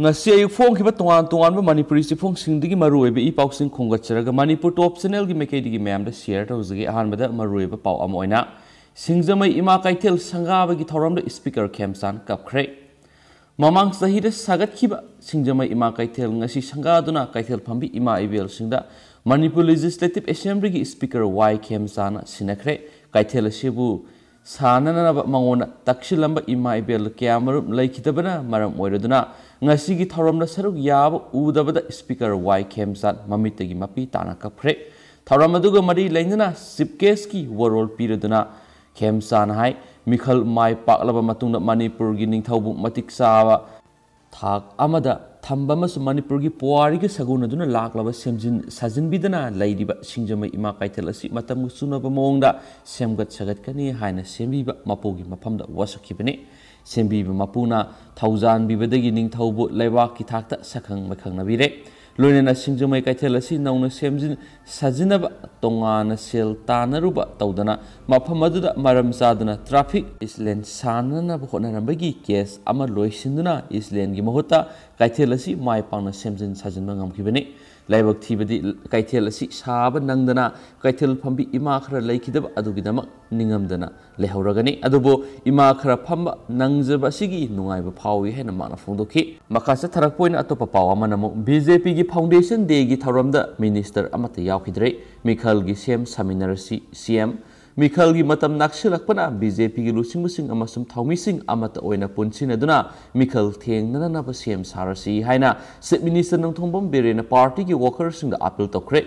ngasi ayu phong khiba tongan tongan ba manipuri si phong singdigi maroi be ipau sing khonga chiraga manipur top channel gi mekei digi mem da share ta uzgi ahan bada maroi ba pau am oina singjamai ima kaitel sanga ba gi thoram da speaker kemsan kapkhre mamang sahi da sagat khiba singjamai ima kaitel ngasi sanga duna kaitel phambi ima ibel singda manipur legislative assembly gi speaker y kemsan sinakre kaitel sibu ꯁꯥꯟꯅꯅꯕ ꯃꯉꯣꯟꯗ ꯇꯛꯁꯤꯜꯂꯝꯕ ꯏꯃꯥ ꯏꯕꯦꯜ ꯀꯌꯥꯃꯔꯨꯝ ꯂꯩꯈꯤꯗꯕꯅ ꯃꯔꯝ ꯑꯣꯏꯔꯗꯨꯅ ꯉꯁꯤꯒꯤ ꯊꯧꯔꯝꯗ ꯁꯔꯨꯛ ꯌꯥꯕ ꯎꯗꯕꯗ speaker ꯋꯥꯏ ꯈꯦꯝꯆꯥꯟ ꯃꯃꯤꯠꯇꯒꯤ ꯃꯄꯤ ꯇꯥꯅ ꯀꯛꯈ꯭ꯔꯦ ꯊꯧꯔꯝ ꯑꯗꯨꯒ ꯃꯔꯤ ꯂꯩꯅꯅ ꯆꯤꯞꯀꯦꯁꯀꯤ ꯋꯥꯔꯣꯜ ꯄꯤꯔꯗꯨꯅ ꯈꯦꯝꯆꯥꯟ ꯍꯥꯏ ꯃꯤꯈꯜ ꯃꯥꯏ ꯄꯥꯛꯂꯕ ꯃꯇꯨꯡꯗ ꯃꯅꯤꯄꯨꯔꯒꯤ ꯅꯤꯡꯊꯧꯕꯨ ꯃꯇꯤꯛ ꯆꯥꯕ ꯊꯥꯛ ꯑꯃꯗ ꯊꯝꯕ ꯑꯃꯁꯨꯡ ꯃꯅꯤꯄꯨꯔꯒꯤ ꯄꯨꯋꯥꯔꯤꯒ ꯁꯒꯣꯜꯅꯗꯨꯅ ꯂꯥꯛꯂꯕ ꯁꯦꯝꯖꯤꯟ ꯁꯥꯖꯤꯟꯕꯤꯗꯅ ꯂꯩꯔꯤꯕ ꯁꯤꯡꯖꯃꯩ ꯏꯃꯥ ꯀꯩꯊꯦꯜ ꯑꯁꯤ ꯃꯇꯝꯒ ꯆꯨꯅꯕ ꯃꯑꯣꯡꯗ ꯁꯦꯝꯒꯠ ꯁꯥꯒꯠꯀꯅꯤ ꯍꯥꯏꯅ ꯁꯦꯝꯕꯤꯕ ꯃꯄꯨꯒꯤ ꯃꯐꯝꯗ ꯋꯥꯁꯛꯈꯤꯕꯅꯤ ꯁꯦꯝꯕꯤꯕ ꯃꯄꯨꯅ ꯊꯧꯖꯥꯟꯕꯤꯕꯗꯒꯤ ꯅꯤꯡꯊꯧꯕꯨ ꯂꯩꯕꯥꯛꯀꯤ ꯊꯥꯛꯇ ꯁꯛꯈꯪ ꯃꯥꯏꯈꯪꯅꯕꯤꯔꯦ लोन सिंजुमई कैथल नौन सेमजिन साजिनब तोान सेल तानरुब तौदना मफम मरम चादना ट्राफिक इसलेन साननब होटनरबगी केस अमा लोइसिंदुना की महुता कैथल माय पाना सेमजिन साजिनब ꯂꯥꯏꯕꯛ ꯊꯤꯕꯗꯤ ꯀꯩꯊꯦꯜ ꯑꯁꯤ ꯁꯥꯕ ꯅꯪꯗꯅ ꯀꯩꯊꯦꯜ ꯐꯝꯕꯤ ꯏꯃꯥ ꯈꯔ ꯂꯩꯈꯤꯗꯕ ꯑꯗꯨꯒꯤꯗꯃꯛ ꯅꯤꯡꯉꯝꯗꯅ ꯂꯩꯍꯧꯔꯒꯅꯤ ꯑꯗꯨꯕꯨ ꯏꯃꯥ ꯈꯔ ꯐꯝꯕ ꯅꯪꯖꯕ ꯑꯁꯤꯒꯤ ꯅꯨꯡꯉꯥꯏꯕ ꯐꯥꯎꯏ ꯍꯥꯏꯅ ꯃꯥꯅ ꯐꯣꯡꯗꯣꯛꯈꯤ ꯃꯈꯥ ꯆꯠꯊꯔꯛꯄ ꯑꯣꯏꯅ ꯑꯇꯣꯞꯄ ꯄꯥꯎ ꯑꯃꯅ ꯑꯃꯨꯛ ꯕꯤ ꯖꯦ ꯄꯤꯒꯤ ꯐꯥꯎꯟꯗꯦꯁꯟ ꯗꯦꯒꯤ ꯊꯧꯔꯝꯗ ꯃꯤꯅꯤꯁꯇꯔ ꯑꯃꯠꯇ ꯌꯥꯎꯈꯤꯗ꯭ꯔꯦ ꯃꯤꯈꯜꯒꯤ ꯁꯦꯝ ꯁꯥꯃꯤꯟꯅꯔꯁꯤ ꯁꯤ ꯑꯦꯝ ꯃꯤꯈꯜꯒꯤ की ꯅꯛꯁꯤꯜꯂꯛꯄꯅ ꯕꯤ ꯖꯦ ꯄꯤꯒꯤ ꯂꯨꯆꯤꯡꯕꯁꯤꯡ ꯑꯃꯁꯨꯡ ꯊꯧꯃꯤꯁꯤꯡ ꯑꯃꯠꯇ ꯑꯣꯏꯅ ꯄꯨꯟꯁꯤꯟꯅꯗꯨꯅ ꯃꯤꯈꯜ ꯊꯦꯡꯅꯅꯕ ꯁꯦꯝ ꯁꯥꯔꯁꯤ ꯍꯥꯏꯅ ꯆꯤꯞ ꯃꯤꯅꯤꯁꯇꯔ ꯅꯣꯡꯊꯣꯝꯕꯝ ꯕꯤꯔꯦꯟꯅ ꯄꯥꯔꯇꯤꯒꯤ ꯋꯥꯀꯔꯁꯤꯡꯗ ꯑꯥꯄꯤꯜ ꯇꯧꯈ꯭ꯔꯦ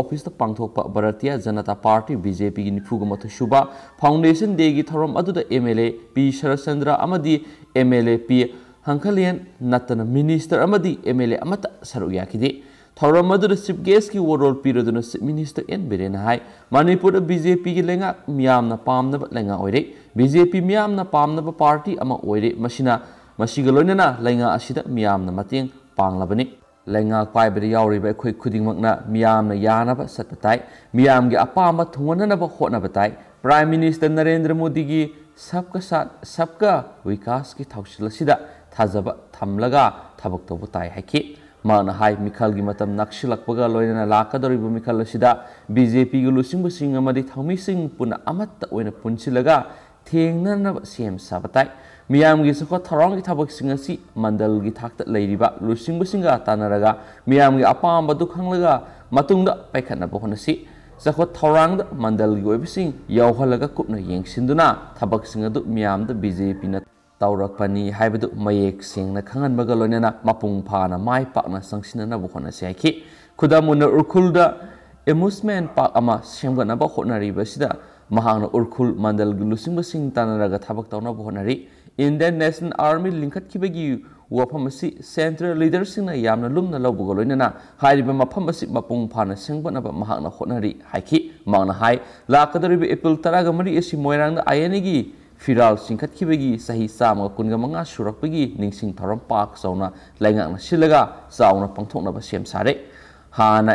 ऑफिस तक पांथोक भारतीय जनता पार्टी बीजेपी की निफुग मत शुभा फाउंडेशन डे की थरम अदुद MLA P Sharat M L A P हंखलियन नतन मिनिस्टर अमदी एमएलए अमत सरुया थौरम अदुदा चीफ गेस्ट की वरोल पीरदुना चीफ मिनिस्टर एन बिरेन है मणिपुर बीजेपी की लेंगा मियामना पामनब लेंगा बीजेपी मियामना पामनब पार्टी अमा ओइरे मसिना मसिगा लोइनना लेंगा असिदा मियामना के पांगलाबनी लेंगा पाइबदा यावरिबा अखोइ प्राइम मिनिस्टर नरेंद्र मोदी की सबका साथ सबका विकास की थौसिल थाजब थमलगा थबक तोबताय हकी ꯃꯥꯅ ꯍꯥꯏ ꯃꯤꯈꯜꯒꯤ ꯃꯇꯝ ꯅꯛꯁꯤꯜꯂꯛꯄꯒ ꯂꯣꯏꯅꯅ ꯂꯥꯛꯀꯗꯧꯔꯤꯕ ꯃꯤꯈꯜ ꯑꯁꯤꯗ ꯕꯤ ꯖꯦ ꯄꯤꯒꯤ ꯂꯨꯆꯤꯡꯕꯁꯤꯡ ꯑꯃꯗꯤ ꯊꯧꯃꯤꯁꯤꯡ ꯄꯨꯟꯅ ꯑꯃꯠꯇ ꯑꯣꯏꯅ ꯄꯨꯟꯁꯤꯜꯂꯒ ꯊꯦꯡꯅꯅꯕ ꯁꯦꯝ ꯁꯥꯕ ꯇꯥꯏ ꯃꯤꯌꯥꯝꯒꯤ ꯆꯥꯎꯈꯠ ꯊꯧꯔꯥꯡꯒꯤ ꯊꯕꯛꯁꯤꯡ ꯑꯁꯤ ꯃꯟꯗꯜꯒꯤ ꯊꯥꯛꯇ ꯂꯩꯔꯤꯕ ꯂꯨꯆꯤꯡꯕꯁꯤꯡꯒ ꯇꯥꯟꯅꯔꯒ ꯃꯤꯌꯥꯝꯒꯤ ꯑꯄꯥꯝꯕꯗꯨ ꯈꯪꯂꯒ ꯃꯇꯨꯡꯗ ꯄꯥꯏꯈꯠꯅꯕ ꯍꯣꯠꯅꯁꯤ ꯆꯥꯎꯈꯠ ꯊꯧꯔꯥꯡꯗ ꯃꯟꯗꯜꯒꯤ ꯑꯣꯏꯕꯁꯤꯡ ꯌꯥꯎꯍꯜꯂꯒ ꯀꯨꯞꯅ ꯌꯦꯡꯁꯤꯟꯗꯨꯅ ꯊꯕꯛꯁꯤꯡ ꯑꯗꯨ ꯃꯤꯌꯥꯝꯗ ꯕꯤ ꯖꯦ ꯄꯤꯅ तौरपनी मयेक सेंगे खाबग लोन मपूंग फा माइ पा संगना से है खुद मुन्न उर्खुल एमुसमें पा सेमगनब हरीबसीद उर्खुल मंडल लुसब सिंह तरह तब तौब हरि इंडियन नेशनल आर्मी लिंखी वफम से सेंट्रल लीडर सिंह लुम लग लोनना मफम से मपूंग फा सेंगनब हरि है लाकद एप्रिल तरह मरी मोरंग आई एन की फिराल सिंखत्खिबगी सही सामगा कुनगा मंगा सुरकबगी निंगसिंग थरम पाक सौना लाइंगाकना सिलगा चावना पंगथोकनबा सेम सारे हाना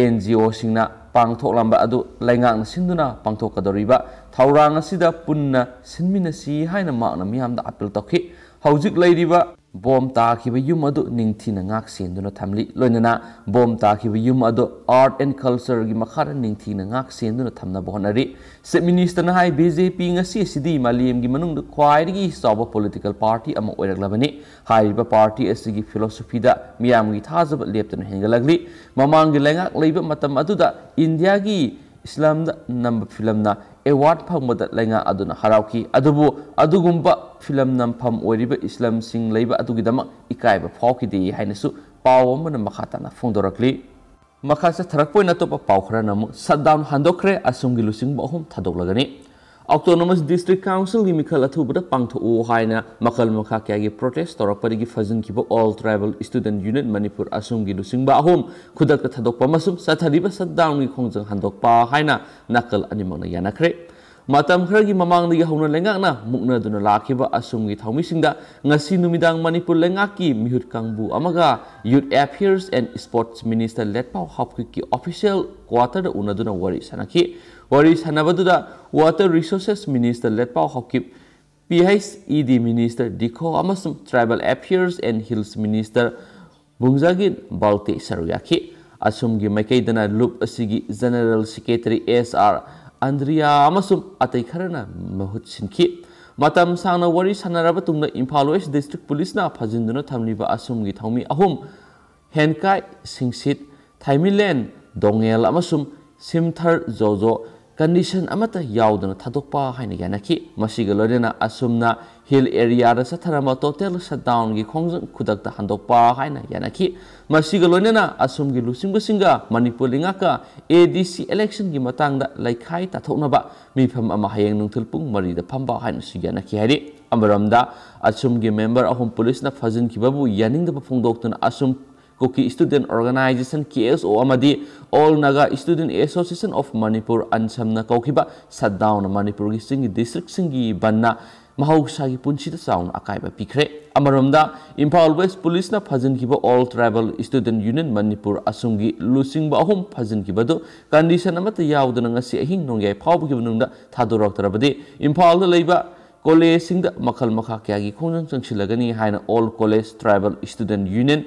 एनजीओ सिंगना पांगथोकलंबा अदु लाइंगाकना सिंदुना पांगथोकदरिबा थौरांग असिदा पुन्ना सिनमिनसी हायना माकना मियामदा अपील तौखि हौजिक लैरिबा bom ta khiba yum adu ningthi na ngak sen duna thamli loinana bom ta khiba yum adu art and culture gi makhara ningthi na ngak sen duna thamna bohnari se minister na hai bjp ngasi sidi maliyam gi manung khwair gi sabo political party ama oiraglabani haiba party asi gi philosophy da miyam gi thajab leptan hengalagli mamang gi lengak leiba matam adu da india gi ꯏꯁꯂꯥꯝꯅ ꯐꯤꯂꯝꯅ ꯑꯦꯋꯥꯔꯗ ꯐꯪꯕꯗ ꯂꯩꯉꯥꯛ ꯑꯗꯨꯅ ꯍꯔꯥꯎꯈꯤ ꯑꯗꯨꯕꯨ ꯑꯗꯨꯒꯨꯝꯕ film ꯅꯝꯐꯝ ꯑꯣꯏꯔꯤꯕ ꯏꯁꯂꯝꯁꯤꯡ ꯂꯩꯕ ꯑꯗꯨꯒꯤꯗꯃꯛ ꯏꯀꯥꯏꯕ ꯐꯥꯎꯈꯤꯗꯦ ꯍꯥꯏꯅꯁꯨ ꯄꯥꯎ ꯑꯃꯅ ꯃꯈꯥ ꯇꯥꯅ ꯐꯣꯡꯗꯣꯔꯛꯂꯤ ꯃꯈꯥ ꯆꯠꯊꯔꯛꯄ ꯑꯣꯏꯅ ꯑꯇꯣꯞꯄ ꯄꯥꯎ ꯈꯔꯅ ꯑꯃꯨꯛ ꯁꯠꯗꯥꯎꯟ ꯍꯟꯗꯣꯛꯈ꯭ꯔꯦ ꯑꯁꯣꯝꯒꯤ ꯂꯨꯆꯤꯡꯕ ꯑꯍꯨꯝ ꯊꯥꯗꯣꯛꯂꯒꯅꯤ autonomous district council gi mikhal athu bada pangtho makal makha kya gi protest tor pari gi phajin ki all tribal student unit manipur asum gi lusing ba hom khuda ka thadok pa masum sathari ba sadang nakal ani mona matam khra gi mamang ni hauna lenga na mukna duna lakhi ba asum gi thaumi singda manipur lenga mihur kangbu amaga youth affairs and sports minister let pa official quarter unaduna wari sanaki ꯋꯥꯔꯤ ꯁꯥꯟꯅꯕꯗꯨꯗ water resources minister Letpao Haokip P H E D minister ꯗꯤꯈꯣ ꯑꯃꯁꯨꯡ tribal affairs and hills minister ꯕꯨꯡꯖꯥꯒꯤ ꯕꯥꯜꯇꯦ ꯁꯔꯨꯛ ꯌꯥꯈꯤ ꯑꯁꯨꯝꯒꯤ ꯃꯥꯏꯀꯩꯗꯅ ꯂꯨꯞ ꯑꯁꯤꯒꯤ general secretary S R Andria ꯑꯃꯁꯨꯡ ꯑꯇꯩ ꯈꯔꯅ ꯃꯍꯨꯠ ꯁꯤꯟꯈꯤ ꯃꯇꯝ ꯁꯥꯡꯅ ꯋꯥꯔꯤ ꯁꯥꯟꯅꯔꯕ ꯇꯨꯡꯗ ꯏꯝꯐꯥꯜ ꯋꯦꯁ ꯗꯤꯁꯇ꯭ꯔꯤꯛ ꯄꯨꯂꯤꯁꯅ ꯐꯥꯖꯤꯟꯗꯨꯅ ꯊꯝꯂꯤꯕ ꯑꯁꯨꯝꯒꯤ ꯊꯧꯃꯤ ꯑꯍꯨꯝ ꯍꯦꯟꯀꯥꯏ ꯁꯤꯡꯁꯤꯠ ꯊꯥꯏꯃꯤꯂꯦꯟ ꯗꯣꯡꯉꯦꯜ ꯑꯃꯁꯨꯡ ꯁꯤꯝꯊꯔ ꯖꯣꯖꯣ condition amata yaudana thadokpa haina yanaki masiga lorena asumna hill area ra satharama total shutdown gi khongjang khudakta handokpa haina yanaki masiga lorena asum gi lusimga singa manipur linga ka adc election gi matang da laikhai ta thokna ba mipham ama hayang nungthul pung mari da phamba haina su yanaki hari amaramda asum gi member ahum police na fazin ki babu yaning da phongdok asum Kuki student organisation K S O all Naga student association of Manipur अंसम कौब सदाउन मणिपुर की डिस्ट्रिक्सी बनना महौसा की पुनसी चाउन अकायब पीखे इम्फाल वेस्ट पुलिस फजनब all tribal student union Manipur असम की लुसब अहम फजनब कंडीशन यादनासी अहिं नोगे फाबद थादरबे इम्फाल कॉलेज मखल मखा क्या की खोज चंसीलगनी all college tribal student union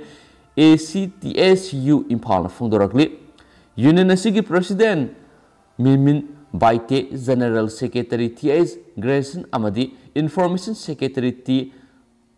ACTSU ꯏꯝꯐꯥꯜꯅ ꯐꯣꯡꯗꯣꯔꯛꯂꯤ ꯌꯨꯅꯤꯌꯟ ꯑꯁꯤꯒꯤ ꯄ꯭ꯔꯁꯤꯗꯦꯟ ꯃꯤꯃꯤꯟ ꯕꯥꯏꯇꯦ ꯖꯦꯅꯔꯦꯜ ꯁꯦꯀ꯭ꯔꯦꯇꯔꯤ ꯇꯤ ꯑꯩꯁ ꯒ꯭ꯔꯦꯁꯟ ꯑꯃꯗꯤ ꯏꯟꯐꯣꯔꯃꯦꯁꯟ ꯁꯦꯀ꯭ꯔꯦꯇꯔꯤ ꯇꯤ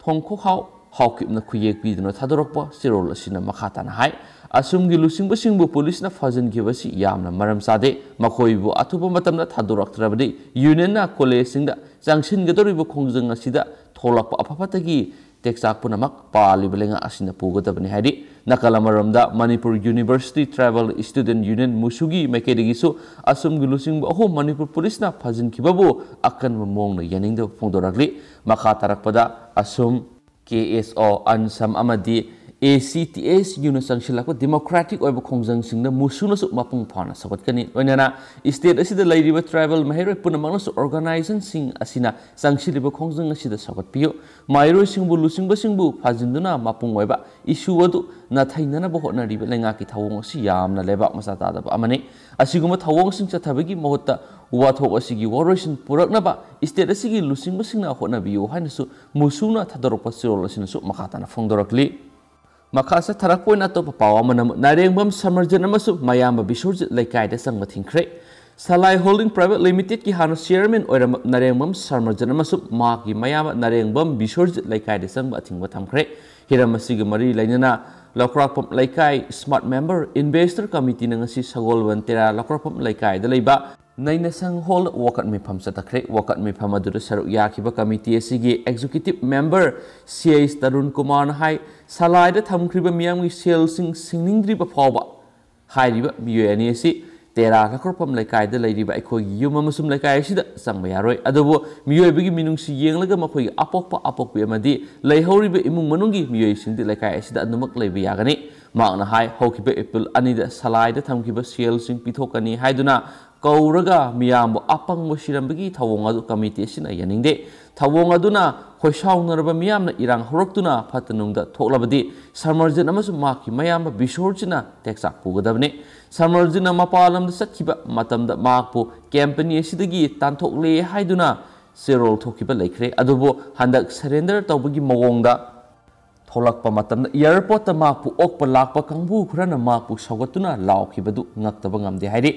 ꯊꯣꯡꯈꯣꯛꯍꯥꯎ ꯍꯥꯎꯈꯤꯕꯅ ꯈꯨꯌꯦꯛ ꯄꯤꯗꯨꯅ ꯊꯥꯗꯣꯔꯛꯄ ꯆꯤꯔꯣꯜ ꯑꯁꯤꯅ ꯃꯈꯥ ꯇꯥꯅ ꯍꯥꯏ ꯑꯁꯨꯝꯒꯤ ꯂꯨꯆꯤꯡꯕꯁꯤꯡꯕꯨ ꯄꯨꯂꯤꯁꯅ ꯐꯥꯖꯤꯟꯈꯤꯕꯁꯤ ꯌꯥꯝꯅ ꯃꯔꯝ ꯆꯥꯗꯦ ꯃꯈꯣꯏꯕꯨ ꯑꯊꯨꯕ ꯃꯇꯝꯗ ꯊꯥꯗꯣꯔꯛꯇ꯭ꯔꯕꯗꯤ ꯌꯨꯅꯤꯌꯟꯅ ꯀꯣꯂꯦꯖꯁꯤꯡꯗ ꯆꯪꯁꯤꯟꯒꯗꯧꯔꯤꯕ ꯈꯣꯡꯖꯪ ꯑꯁꯤꯗ ꯊꯣꯛꯂꯛꯄ ꯑꯐ ꯐꯠꯇꯒꯤ teksak namak pali belenga asina puga bani hadi nakala manipur university travel student union musugi meke digisu asum gilusing ba ho manipur police na phajin kibabu akan memong na yaning do phongdorakli makha pada asum KSO ansam amadi ACTS यून चंसिलक democratic खोजंग मूसून मपूं फाने सौगटनी state असीब tribal महरों पुनम ऑर्गनाइजेशन चंसीब खोजंग सौगटू माइरों लुचिब फाजिंदन मपूं इशू नथनब होटनरीब लेंकी थवों लेबाक मचा तादबने थवों चथबी महुत वाथों वरों पुरक्ब स्टेट लुचिब होटनबू है मूसून थदरप चिरोल मखा फोंदरली Maka Makasa Tarakpoin atau Papawa menamut Nareng Samarjan Amasu Mayam Bisurjit Lekai Desang krek. Salai Holding Private Limited ki hanu chairman oiram Nareng Bam Samarjan Amasu Maki Mayam Nareng Bam Bisurjit Lekai Desang Mating Matamkre Hiramasi Gamari Lainana lokrak pom laikai smart member investor committee nang si sagol wan tera lokrak pom laikai da leiba naina sang hall wakat me pham sata khre wakat me pham adur saru ya khiba committee si gi executive member cis tarun kumar hai salai da tham khriba miyam gi sel sing singning dri ba phawa hai riba miyani si tera la kor pam lai kai da lai ri ba khoi yu ma musum lai kai shi da sang ba yaroi adobo miyoi bi gi minung si yeng la ga ma khoi apok pa apok bi ma di lai hori be imung manung gi miyoi sin di lai kai shi da anumak lai bi ya ga ni ma na hai ho ki be ipul ani da salai da tham ki ba sel sing pi thok ani hai duna kauraga miyam bo apang bo shiram bi gi thawong adu committee sin ai yaning de तवोंगना इरा हरक्तना फत नुद्दी सरमरजित मैं विशोरजी तेसा पुगदबने सरमरजित मपालम चतम कैंपनी तथोले चेरोल थोखरे हद सरेंदर तब की मौद airport मू okay लाप कंबू खुरु सौगतना लाखबदे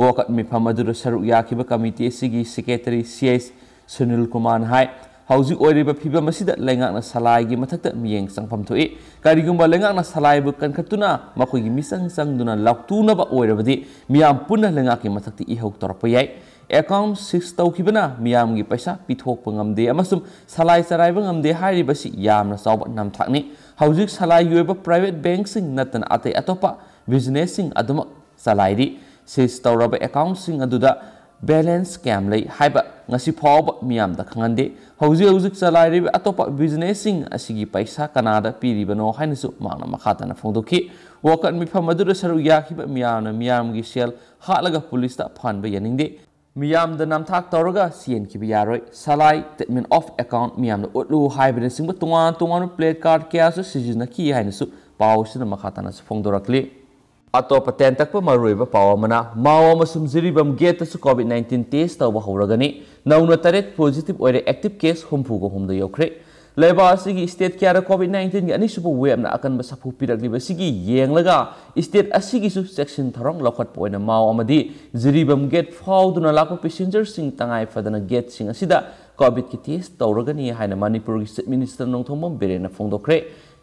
वोक मिफम सरुक committee secretary C S Sunil Kumar hai hauzi oire ba phiba masida lengak na salai gi mathak ta mieng sangpham thoi kari gumba lengak na salai bu kan khatuna gi misang sang duna laktu na ba oire ba di miam punna lengak ki mathak ti ihok tor yai account 6 tau ki bana miam gi paisa pithok pangam de amasum salai sarai bangam de hari basi yam na sau ba nam thak ni hauzi salai yoi private banking sing natan ate atopa business sing aduma salai di 6 tau ra ba account sing balance kyam lei haiba ngasi phawba miyam da khangande hoji hoji chalai re atopa business sing asigi paisa kanada piribano haina su mangna makhata na phongdoki wakat mi phamadura saru ya khiba miyam na miyam gi sel halaga police ta phanba yaningde miyam da nam thak toroga cn ki biyaroi salai statement of account miyam na utlu haibena singba tunga tunga no plate card kya su sijina ki haina su pawsina makhata na su phongdorakli Atau ten tak pa maroi ba pawa mana mawa ma sumjiri bam su covid 19 test ta ba hawra gani nauna taret positive oire active case humpu go humda yokre leba asigi state kya covid 19 gi ani subu web na akan ba sapu pirak liba sigi yeng laga state asigi su section tharong lokat poina mawa amadi ziri bam gate phau duna lako passenger sing tangai fadana get sing asida covid ki test tawragani haina manipur gi sit minister nong thomom berena phongdokre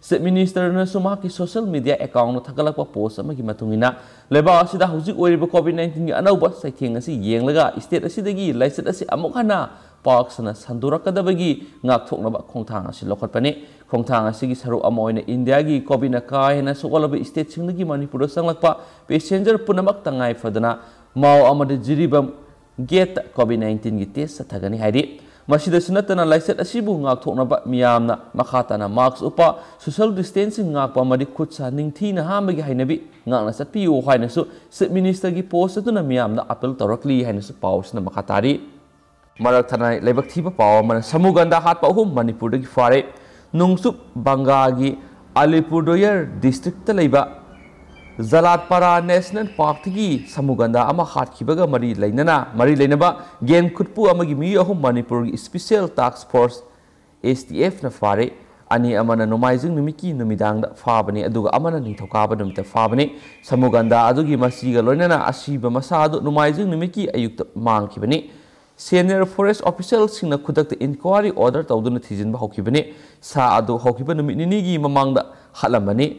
sit minister na suma social media account no thakalakwa pose amagi matungina leba asida huji oiriba covid 19 gi anauba saithing asi yenglaga state asida gi license asi amokhana park sana sandura kada bagi ngak thok na ba si asi lokhat pani khongthang asi gi saru amoina india gi covid na ka hena sokolob state singna gi manipur sanglakpa passenger punamak tangai fadana mau amade jiribam get covid 19 gi test thagani hairi ꯃꯁꯤꯗꯁꯨ ꯅꯠꯇꯅ ꯂꯥꯏꯆꯠ ꯑꯁꯤꯕꯨ ꯉꯥꯛꯊꯣꯛꯅꯕ ꯃꯤꯌꯥꯝꯅ ꯃꯈꯥ ꯇꯥꯅ marks ꯎꯞꯄ social distancing ꯉꯥꯛꯄ ꯑꯃꯗꯤ ꯈꯨꯠ ꯁꯥ ꯅꯤꯡꯊꯤꯅ ꯍꯥꯝꯕꯒꯤ ꯍꯩꯅꯕꯤ ꯉꯥꯛꯅ ꯆꯠꯄꯤꯌꯨ ꯍꯥꯏꯅꯁꯨ ꯆꯤꯞ ꯃꯤꯅꯤꯁꯇꯔꯒꯤ ꯄꯣꯁ ꯑꯗꯨꯅ ꯃꯤꯌꯥꯝꯗ ꯑꯥꯄꯤꯜ ꯇꯧꯔꯛꯂꯤ ꯍꯥꯏꯅꯁꯨ ꯄꯥꯎꯁꯤꯅ ꯃꯈꯥ ꯇꯥꯔꯤ ꯃꯔꯛ ꯊꯅꯥꯏ ꯂꯩꯕꯛ ꯊꯤꯕ ꯄꯥꯎ ꯑꯃꯅ ꯁꯃꯨꯒꯟꯗ ꯍꯥꯠꯄ ꯑꯍꯨꯝ ꯃꯅꯤꯄꯨꯔꯗꯒꯤ ꯐꯥꯔꯦ ꯅꯣꯡꯆꯨꯞ ꯕꯪꯒꯥꯒꯤ ꯑꯂꯤꯄꯨꯔꯗꯣꯌꯔ ꯗꯤꯁꯇ꯭ꯔꯤꯛꯇ ꯂꯩꯕ ꯖꯂꯥꯠꯄꯥꯔꯥ ꯅꯦꯁꯅꯦꯜ ꯄꯥꯔꯛꯇꯒꯤ ꯁꯃꯨꯒꯟꯗꯥ ꯑꯃ ꯍꯥꯠꯈꯤꯕꯒ ꯃꯔꯤ ꯂꯩꯅꯅ ꯃꯔꯤ ꯂꯩꯅꯕ ꯒꯦꯝ ꯈꯨꯠꯄꯨ ꯑꯃꯒꯤ ꯃꯤ ꯑꯍꯨꯝ ꯃꯅꯤꯄꯨꯔꯒꯤ ꯁ꯭ꯄꯤꯁꯦꯜ ꯇꯥꯛꯁ ꯐꯣꯔꯁ ꯑꯦꯁ ꯇꯤ ꯑꯦꯐꯅ ꯐꯥꯔꯦ ꯑꯅꯤ ꯑꯃꯅ ꯅꯣꯡꯃꯥꯏꯖꯤꯡ ꯅꯨꯃꯤꯠꯀꯤ ꯅꯨꯃꯤꯗꯥꯡꯗ ꯐꯥꯕꯅꯤ ꯑꯗꯨꯒ ꯑꯃꯅ ꯅꯤꯡꯊꯧꯀꯥꯕ ꯅꯨꯃꯤꯠꯇ ꯐꯥꯕꯅꯤ ꯁꯃꯨꯒꯟꯗꯥ ꯑꯗꯨꯒꯤ ꯃꯆꯤꯒ ꯂꯣꯏꯅꯅ ꯑꯁꯤꯕ ꯃꯁꯥ ꯑꯗꯨ ꯅꯣꯡꯃꯥꯏꯖꯤꯡ ꯅꯨꯃꯤꯠꯀꯤ ꯑꯌꯨꯛꯇ ꯃꯥꯡꯈꯤꯕꯅꯤ ꯁꯦꯅꯤꯌꯔ ꯐꯣꯔꯦꯁ ꯑꯣꯐꯤꯁꯦꯜꯁꯤꯡꯅ ꯈꯨꯗꯛꯇ ꯏꯟꯀ꯭ꯋꯥꯔꯤ ꯑꯣꯔꯗꯔ ꯇꯧꯗꯨꯅ ꯊꯤꯖꯤꯟꯕ ꯍꯧꯈꯤꯕꯅꯤ ꯁꯥ ꯑꯗꯨ ꯍꯧꯈꯤꯕ ꯅꯨꯃꯤꯠ ꯅꯤꯅꯤꯒꯤ ꯃꯃꯥꯡꯗ ꯍꯥꯠꯂꯝꯕꯅꯤ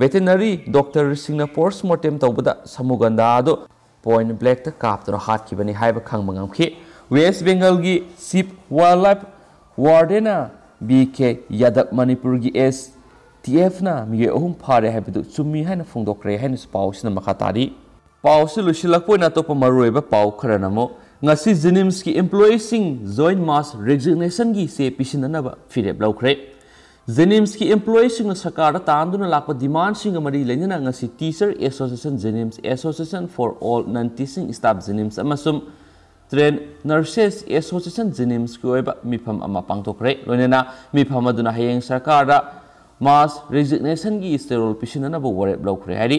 वेटेनरी डॉक्टर फोर्स मोर्टेम तब समुगंधा पॉइंट ब्लैक काप्तन हाथी है खामी वेस्ट बेंगल की chief wildlife warden B K Yadav Manpur की एस टी एफ मे अहम फारे है चुमी है फोदे पासी तारी पासी लुशलप अतोप मरब पा खरनामुसी जिनीम्स की इम्प्लोई जॉइंट मास रिजिग्नेशन की चे पीसीब फिर लौख्रे ꯖꯦꯅꯤꯝꯁꯀꯤ ꯏꯝꯄ꯭ꯂꯣꯌꯤꯁꯤꯡꯅ ꯁꯔꯀꯥꯔꯗ ꯇꯥꯟꯗꯨꯅ ꯂꯥꯛꯄ ꯗꯤꯃꯥꯟꯁꯤꯡꯒ ꯃꯔꯤ ꯂꯩꯅꯅ ꯉꯁꯤ ꯇꯤꯆꯔ ꯑꯦꯁꯣꯁꯤꯌꯦꯁꯟ ꯖꯦꯅꯤꯝꯁ association for all non teaching staff ꯖꯦꯅꯤꯝꯁ ꯑꯃꯁꯨꯡ ꯇ꯭ꯔꯦꯟ ꯅꯔꯁꯦꯁ ꯑꯦꯁꯣꯁꯤꯌꯦꯁꯟ ꯖꯦꯅꯤꯝꯁꯀꯤ ꯑꯣꯏꯕ ꯃꯤꯐꯝ ꯑꯃ ꯄꯥꯡꯊꯣꯛꯈ꯭ꯔꯦ ꯂꯣꯏꯅꯅ ꯃꯤꯐꯝ ꯑꯗꯨꯅ ꯍꯌꯦꯡ ꯁꯔꯀꯥꯔꯗ ꯃꯥꯁ ꯔꯤꯖꯤꯛꯅꯦꯁꯟꯒꯤ ꯁꯦꯔꯣꯜ ꯄꯤꯁꯤꯟꯅꯅꯕ ꯋꯥꯔꯦꯞ ꯂꯧꯈ꯭ꯔꯦ ꯍꯥꯏꯔꯤ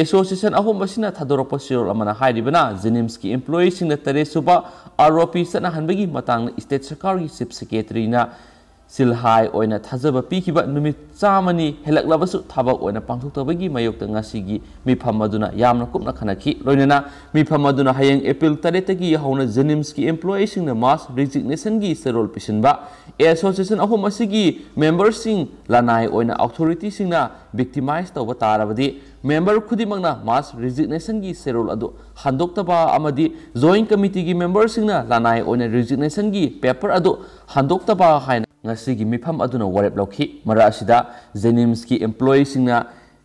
ꯑꯦꯁꯣꯁꯤꯌꯦꯁꯟ ꯑꯍꯨꯝ ꯑꯁꯤꯅ ꯊꯥꯗꯣꯔꯛꯄ ꯁꯦꯔꯣꯜ ꯑꯃꯅ ꯍꯥꯏꯔꯤꯕꯅ ꯖꯦꯅꯤꯝꯁꯀꯤ ꯏꯝꯄ꯭ꯂꯣꯌꯤꯁꯤꯡꯅ ꯇꯔꯦꯠ ꯁꯨꯕ ꯑꯥꯔ ꯑꯣ ꯄꯤ ꯆꯠꯅꯍꯟꯕꯒꯤ ꯃꯇꯥꯡꯗ ꯏꯁꯇꯦꯠ ꯁꯔꯀꯥꯔꯒꯤ ꯆꯤꯐ ꯁꯦꯀ꯭ꯔꯦꯇꯔꯤꯅ सिलहाई थाजब पीब चामनी हेल्लब पाठोबी मयोग मीफम कूपन खनि लोना मीफम हये एप्रिल तरह की यहां जेनीम्स की एम्प्लॉस मास रिजिग्नेशन की सरोल पीसन एसोसीसन अहम सिंह लनाई अथोरीटी विक्टिमाइज तब तारबी मेम्बर खुद मास रिजिग्नेशन की सरोल हादोक्तबा जॉइंट कमीटी की मेबर सिंह लनाई रिजिग्नेशन की पेपर अब हादोक्तबा ngasi gi mifam aduna warep lokhi mara asida zenims ki employees na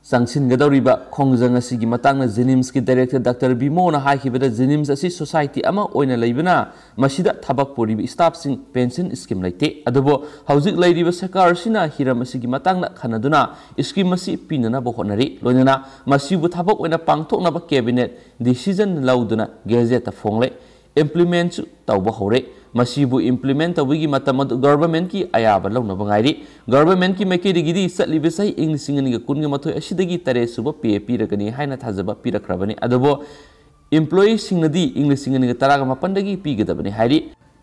sanction gadori ba khongja ngasi gi matang na zenims ki director dr bimo na ha khibada zenims asi society ama oina leibna masida thabak pori bi staff sing pension scheme laite adobo haujik lairi ba sarkar sina hiram asi gi matang na khanaduna scheme asi pinana bohonari loinana masi bu thabak oina pangthok na ba cabinet decision lauduna gazette fongle implement tawba hore masibu implement tawigi matam government ki ayaba launa bangairi government ki meke digi di sat libe sai ing singani ga kunga mathoi asidagi tare suba pap ragani haina thajaba pirakrabani adabo employee singnadi english singani ga taraga mapandagi pigadabani hairi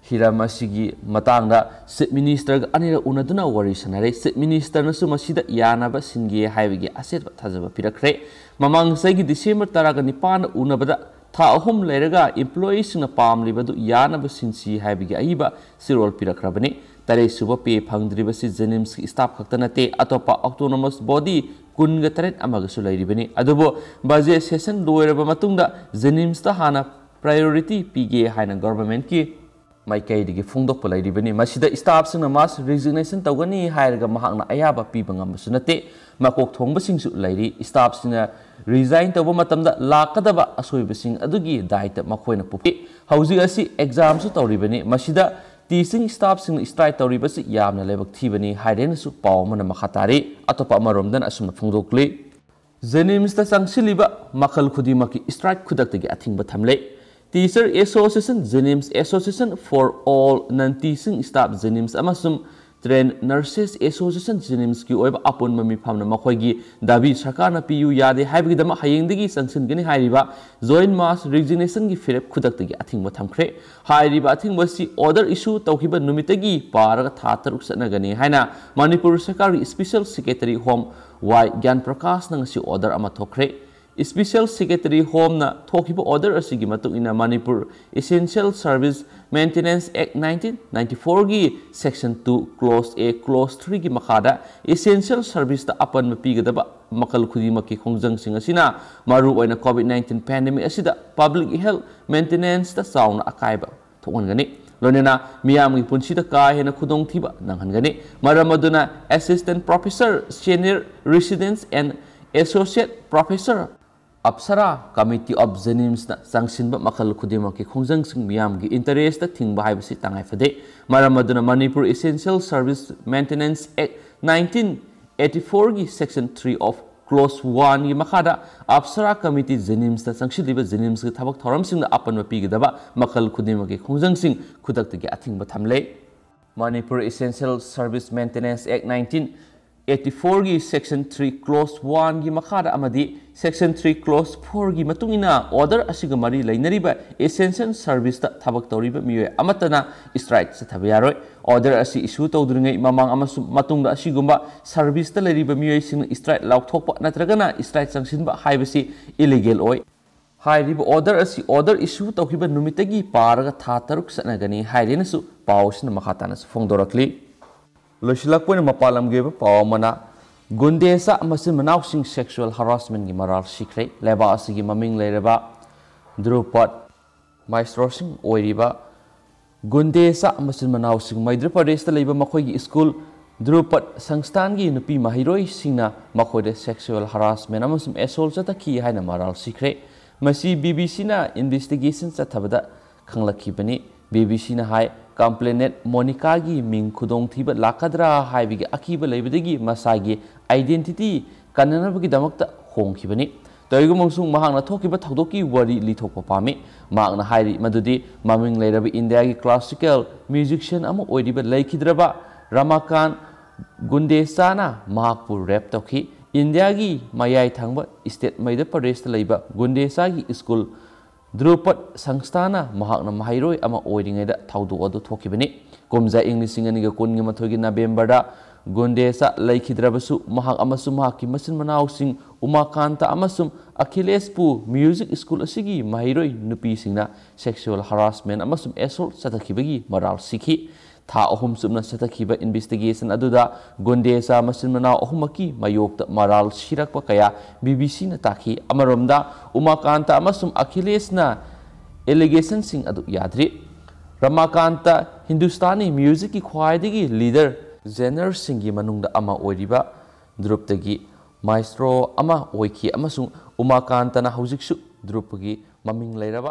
hiram asigi matangda sit minister ga anira unaduna wari sanare sit minister nasu masida yanaba singe haibigi aset thajaba pirakre mamang sai gi december taraga nipan unabada ꯊꯥ ꯑꯍꯨꯝ ꯂꯩꯔꯒ ꯏꯝꯄ꯭ꯂꯣꯌꯤꯁꯤꯡꯅ ꯄꯥꯝꯂꯤꯕꯗꯨ ꯌꯥꯅꯕ ꯁꯤꯟꯁꯤ ꯍꯥꯏꯕꯒꯤ ꯑꯏꯕ ꯁꯤꯔꯣꯜ ꯄꯤꯔꯛꯈ꯭ꯔꯕꯅꯤ ꯇꯔꯦꯠ ꯁꯨꯕ ꯄꯦ ꯐꯪꯗ꯭ꯔꯤꯕꯁꯤ ꯖꯦꯅꯤꯝꯁꯀꯤ staff ꯈꯛꯇ ꯅꯠꯇꯦ ꯑꯇꯣꯞꯄ ꯑꯣꯇꯣꯅꯣꯃꯁ ꯕꯣꯗꯤ ꯀꯨꯟꯒ ꯇꯔꯦꯠ ꯑꯃꯒꯁꯨ ꯂꯩꯔꯤꯕꯅꯤ ꯑꯗꯨꯕꯨ ꯕꯖꯦꯠ ꯁꯦꯁꯟ ꯂꯣꯏꯔꯕ ꯃꯇꯨꯡꯗ ꯖꯦꯅꯤꯝꯁꯇ ꯍꯥꯟꯅ ꯄ꯭ꯔꯥꯏꯌꯣꯔꯤꯇꯤ ꯄꯤꯒꯦ ꯍꯥꯏꯅ ꯒꯣꯔꯃꯦꯟꯠꯀꯤ ꯃꯥꯏꯀꯩꯗꯒꯤ ꯐꯣꯡꯗꯣꯛꯄ ꯂꯩꯔꯤꯕꯅꯤ ꯃꯁꯤꯗ ꯁ꯭ꯇꯥꯐꯁꯤꯡꯅ ꯃꯥꯁ ꯔꯤꯖꯤꯒꯅꯦꯁꯟ ꯇꯧꯒꯅꯤ ꯍꯥꯏꯔꯒ ꯃꯍꯥꯛꯅ ꯑꯌꯥꯕ ꯄꯤꯕ ꯉꯝꯕꯁꯨ ꯅꯠꯇꯦ ꯃꯀꯣꯛ ꯊꯣꯡꯕꯁꯤꯡꯁꯨ ꯂꯩꯔꯤ ꯁ꯭ꯇꯥꯐꯁꯤꯡꯅ ꯔꯤꯖꯥꯏꯟ ꯇꯧꯕ ꯃꯇꯝꯗ ꯂꯥꯛꯀꯗꯕ ꯑꯁꯣꯏꯕꯁꯤꯡ ꯑꯗꯨꯒꯤ ꯗꯥꯏꯇ ꯃꯈꯣꯏꯅ ꯄꯨꯄꯤ ꯍꯧꯖꯤꯛ ꯑꯁꯤ ꯑꯦꯛꯖꯥꯝꯁꯨ ꯇꯧꯔꯤꯕꯅꯤ ꯃꯁꯤꯗ ꯇꯤꯆꯤꯡ ꯁ꯭ꯇꯥꯐꯁꯤꯡꯅ ꯁ꯭ꯇ꯭ꯔꯥꯏꯛ ꯇꯧꯔꯤꯕꯁꯤ ꯌꯥꯝꯅ ꯂꯥꯏꯕꯛ ꯊꯤꯕꯅꯤ ꯍꯥꯏꯔꯦꯅꯁꯨ ꯄꯥꯎ ꯑꯃꯅ ꯃꯈꯥ ꯇꯥꯔꯤ ꯑꯇꯣꯞꯄ ꯑꯃꯔꯣꯝꯗꯅ ꯑꯁꯨꯝꯅ ꯐꯣꯡꯗꯣꯛꯂꯤ ꯖꯦꯅꯤꯝꯁꯇ ꯆꯪꯁꯤꯜꯂꯤꯕ ꯃꯈꯜ ꯈꯨꯗꯤꯡꯃꯛꯀꯤ ꯁ꯭ꯇ꯭ꯔꯥꯏꯛ ꯈꯨꯗꯛꯇꯒꯤ ꯑꯊꯤꯡꯕ ꯊꯝꯂꯦ Teacher Association Zenims Association for all non-teaching staff Zenims amasum train nurses association Zenims ki oib apun mami phamna makhoi gi dabi sarkar na piu yade haibgi dama hayeng degi sanction gani hairiba joint mass resignation gi firep khudak tegi athing ma thamkhre hairiba athing ma si order issue tawhiba numitagi parag thataruk sana gani haina manipur sarkar special secretary home y gyan prakash nang si order ama thokre special secretary home order से Manipur essential service maintenance act nineteen ninety four की section two clause A clause three की मखाद essential service अपन पीगद मकल खुद खोजों मरूना COVID nineteen pandemic public health maintenance चाउन अकायब थोगनगनी लोनेना मियामगी पुंसीद का हेन खुदों थीब नंगनगनी मरम assistant professor senior residents and associate professor अप्सरा कमिटी ऑफ जेनिम्स चांसिब मखल खुदम की खोजों की इंटरेस्ट थी है तंगाइफदे Manipur essential service maintenance act nineteen eighty four की section three of clause one की मखाद अप्सरा कमिटी जेनिम्स चंसीब जेनिम्स की थबक थौरम अपन पीगद मखल खुदम की खोजों खुद की अथिब थमले Manipur essential service maintenance act nineteen 84기 섹션 3 클로스 1기 마카다 아마디 섹션 3 클로스 4기 마뚱이나 오더 아시가 마리 레이너리바 에센션 서비스다 타박 떠리바 미웨 아마타나 스트라이크 타바야로 오더 아시 이슈 떠드르게 마망 아마수 마뚱다 아시고마 서비스다 레리바 미웨 싱 스트라이크 라우톡바 나트라가나 스트라이크 상신바 하이버시 일리겔 오이 हाइब ऑर्डर असी ऑर्डर इशू तौब नुमितगी पारग था तरुक सनगनी हाइरेनसु पाउसिन मखातानसु फोंदोरकली ꯂꯣꯏꯁꯤꯜꯂꯛꯄꯅ ꯃꯄꯥꯜ ꯂꯝꯒꯤ ꯑꯣꯏꯕ ꯄꯥꯎ ꯑꯃꯅ ꯒꯨꯟꯗꯦꯁ ꯃꯆꯤꯟ ꯃꯅꯥꯎꯁꯤꯡ ꯁꯦꯛꯁꯨꯋꯦꯜ ꯍꯔꯥꯁꯃꯦꯟꯒꯤ ꯃꯔꯥꯜ ꯁꯤꯈ꯭ꯔꯦ ꯂꯩꯕꯥꯛ ꯑꯁꯤꯒꯤ ꯃꯃꯤꯡ ꯂꯩꯔꯕ ꯗ꯭ꯔꯨꯄꯠ ꯃꯥꯏꯁ꯭ꯔꯣꯁꯤꯡ ꯑꯣꯏꯔꯤꯕ ꯒꯨꯟꯗꯦꯁ ꯃꯆꯤꯟ ꯃꯅꯥꯎꯁꯤꯡ ꯃꯩꯙ꯭ꯌ ꯄ꯭ꯔꯗꯦꯁꯇ ꯂꯩꯕ ꯃꯈꯣꯏꯒꯤ ꯁ꯭ꯀꯨꯜ ꯗ꯭ꯔꯨꯄꯠ ꯁꯪꯁꯊꯥꯟꯒꯤ ꯅꯨꯄꯤ ꯃꯍꯩꯔꯣꯏꯁꯤꯡꯅ ꯃꯈꯣꯏꯗ ꯁꯦꯛꯁꯨꯋꯦꯜ ꯍꯔꯥꯁꯃꯦꯟ ꯑꯃꯁꯨꯡ ꯑꯦꯁꯣꯜ ꯆꯠꯊꯈꯤ ꯍꯥꯏꯅ ꯃꯔꯥꯜ ꯁꯤꯈ꯭ꯔꯦ ꯃꯁꯤ ꯕꯤ ꯕꯤ ꯁꯤꯅ ꯏꯟꯚꯦꯁꯇꯤꯒꯦꯁꯟ ꯆꯠꯊꯕꯗ ꯈꯪꯂꯛꯈꯤꯕꯅꯤ ꯕꯤ ꯕꯤ ꯁꯤꯅ ꯍꯥꯏ कंप्लेनेट मोनिका की मिंग खुदीब लाखद्रा अकीब लेबी आइडेंटिटी की होंगे तयगुमसूंगी वरी लीथप पाई मधुदी ममिंग इंडिया की क्लासीकल म्यूजिशन लेखिद्रब रमाकांत गुंडे चाना रेप तौखी इंडिया की मया थ स्टेट मई पदेश गुंडे चा की school Drupad Sangstana mahakna mahairoi ama oiringaida thaudu adu thokibani komja english singaniga kungi mathogi November da Gondesa laikhidrabasu mahak amasum mahakki masin sing Umakanta amasum Achillespu Music School asigi mahairoi nupi singa sexual harassment amasum assault satakibagi maral sikhi था अहम सूबना सत्खीब इनवेस्टिगेसन गोंडेजा मसी मना अहम की मयोग मराल सिरप कया B B C ताखीम उमाकांत अखिलेश एलिगेसन याद्रे रमाकांत हिंदुस्तानी म्यूजिक की खाई लीडर जेनर सिंह द्रुप्त की माइस्ट्रो ओखी उमाकांत ध्रुप की ममी लेरब